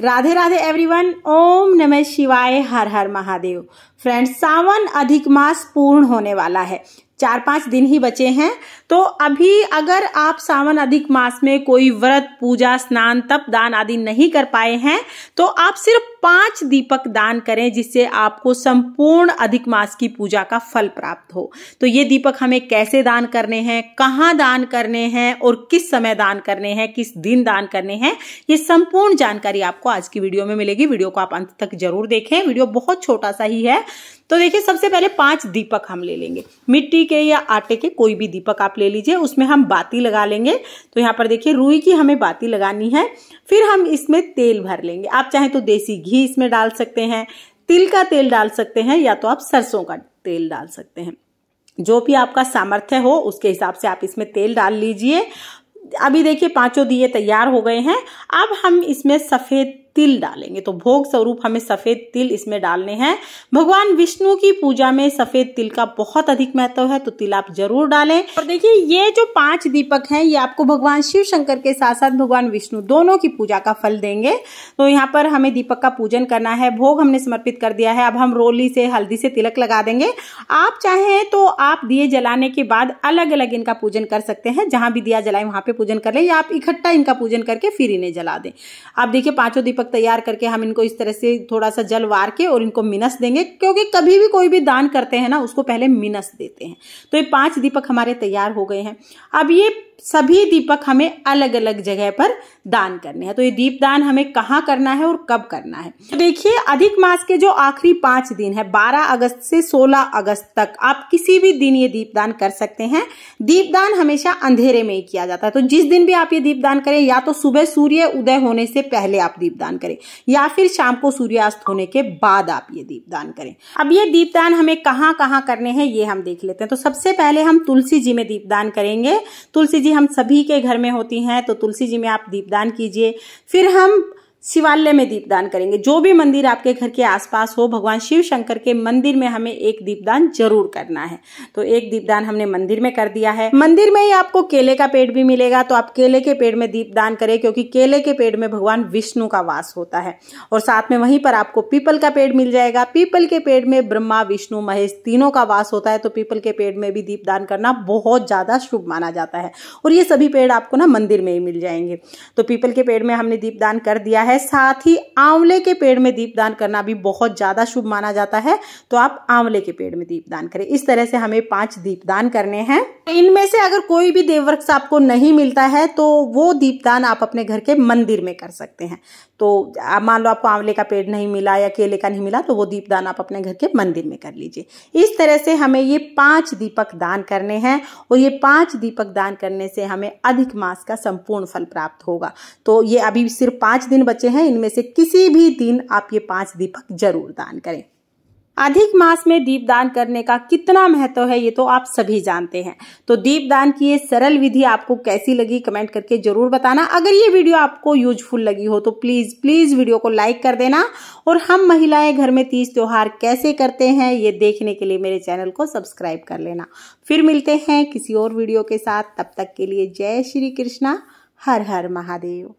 Radhe Radhe everyone ओम नमः शिवाय हर हर Mahadev friends सावन अधिक मास पूर्ण होने वाला है चार पांच दिन ही बचे हैं तो अभी अगर आप सावन अधिक मास में कोई व्रत पूजा स्नान तप दान आदि नहीं कर पाए हैं तो आप सिर्फ पांच दीपक दान करें जिससे आपको संपूर्ण अधिक मास की पूजा का फल प्राप्त हो तो ये दीपक हमें कैसे दान करने हैं कहाँ दान करने हैं और किस समय दान करने हैं किस दिन दान करने हैं ये संपूर्ण जानकारी आपको आज की वीडियो में मिलेगी वीडियो को आप अंत तक जरूर देखें वीडियो बहुत छोटा सा ही है तो देखिए सबसे पहले पांच दीपक हम ले लेंगे मिट्टी के या आटे के कोई भी दीपक आप ले लीजिए उसमें हम बाती लगा लेंगे तो यहाँ पर देखिए रुई की हमें बाती लगानी है फिर हम इसमें तेल भर लेंगे आप चाहे तो देसी घी घी इसमें डाल सकते हैं तिल का तेल डाल सकते हैं या तो आप सरसों का तेल डाल सकते हैं जो भी आपका सामर्थ्य हो उसके हिसाब से आप इसमें तेल डाल लीजिए अभी देखिए पांचों दिए तैयार हो गए हैं अब हम इसमें सफ़ेद तिल डालेंगे तो भोग स्वरूप हमें सफेद तिल इसमें डालने हैं भगवान विष्णु की पूजा में सफेद तिल का बहुत अधिक महत्व है तो तिल आप जरूर डालें और देखिए ये जो पांच दीपक हैं ये आपको भगवान शिव शंकर के साथ साथ भगवान विष्णु दोनों की पूजा का फल देंगे तो यहाँ पर हमें दीपक का पूजन करना है भोग हमने समर्पित कर दिया है अब हम रोली से हल्दी से तिलक लगा देंगे आप चाहें तो आप दिए जलाने के बाद अलग अलग इनका पूजन कर सकते हैं जहां भी दिया जलाए वहां पर पूजन कर ले या आप इकट्ठा इनका पूजन करके फिर इन्हें जला दें आप देखिए पांचों दीपक लगभग तैयार करके हम इनको इस तरह से थोड़ा सा जल वार के और इनको मिनस देंगे क्योंकि कभी भी कोई भी दान करते हैं ना उसको पहले मिनस देते हैं तो ये पांच दीपक हमारे तैयार हो गए हैं अब ये सभी दीपक हमें अलग अलग जगह पर दान करने हैं तो ये दीप दान हमें कहाँ करना है और कब करना है तो देखिए अधिक मास के जो आखिरी पांच दिन है 12 अगस्त से 16 अगस्त तक आप किसी भी दिन ये दीप दान कर सकते हैं दीप दान हमेशा अंधेरे में ही किया जाता है तो जिस दिन भी आप ये दीप दान करें या तो सुबह सूर्य उदय होने से पहले आप दीप दान करें या फिर शाम को सूर्यास्त होने के बाद आप ये दीप दान करें अब ये दीप दान हमें कहाँ कहाँ करने हैं ये हम देख लेते हैं तो सबसे पहले हम तुलसी जी में दीप दान करेंगे तुलसी जी हम सभी के घर में होती हैं तो तुलसी जी में आप दीपदान कीजिए फिर हम शिवालय में दीपदान करेंगे जो भी मंदिर आपके घर के आसपास हो भगवान शिव शंकर के मंदिर में हमें एक दीपदान जरूर करना है तो एक दीपदान हमने मंदिर में कर दिया है मंदिर में ही आपको केले का पेड़ भी मिलेगा तो आप केले के पेड़ में दीपदान करें क्योंकि केले के पेड़ में भगवान विष्णु का वास होता है और साथ में वहीं पर आपको पीपल का पेड़ मिल जाएगा पीपल के पेड़ में ब्रह्मा विष्णु महेश तीनों का वास होता है तो पीपल के पेड़ में भी दीपदान करना बहुत ज्यादा शुभ माना जाता है और ये सभी पेड़ आपको ना मंदिर में ही मिल जाएंगे तो पीपल के पेड़ में हमने दीपदान कर दिया है है साथ ही आंवले के पेड़ में दीपदान करना भी बहुत ज़्यादा शुभ माना जाता है तो आप आंवले के पेड़ में दीपदान करें इस तरह से हमें पांच दीपदान करने हैं इनमें से अगर कोई भी देववृक्ष आपको नहीं मिलता है तो वो दीपदान आप अपने घर के मंदिर में कर सकते हैं तो मान लो आपको आंवले का पेड़ नहीं मिला या केले का नहीं मिला तो वो दीपदान आप अपने घर के मंदिर में कर लीजिए इस तरह से हमें ये पांच दीपक दान करने हैं और ये पांच दीपक दान करने से हमें अधिक मास का संपूर्ण फल प्राप्त होगा तो ये अभी सिर्फ पांच दिन बचे बचे हैं इनमें से किसी भी दिन आप ये पांच दीपक जरूर दान करें अधिक मास में दीप दान करने का कितना महत्व है ये तो आप सभी जानते हैं तो दीप दान की ये सरल विधि आपको कैसी लगी कमेंट करके जरूर बताना अगर ये वीडियो आपको यूजफुल लगी हो तो प्लीज प्लीज वीडियो को लाइक कर देना और हम महिलाएं घर में तीज त्योहार कैसे करते हैं ये देखने के लिए मेरे चैनल को सब्सक्राइब कर लेना फिर मिलते हैं किसी और वीडियो के साथ तब तक के लिए जय श्री कृष्णा हर हर महादेव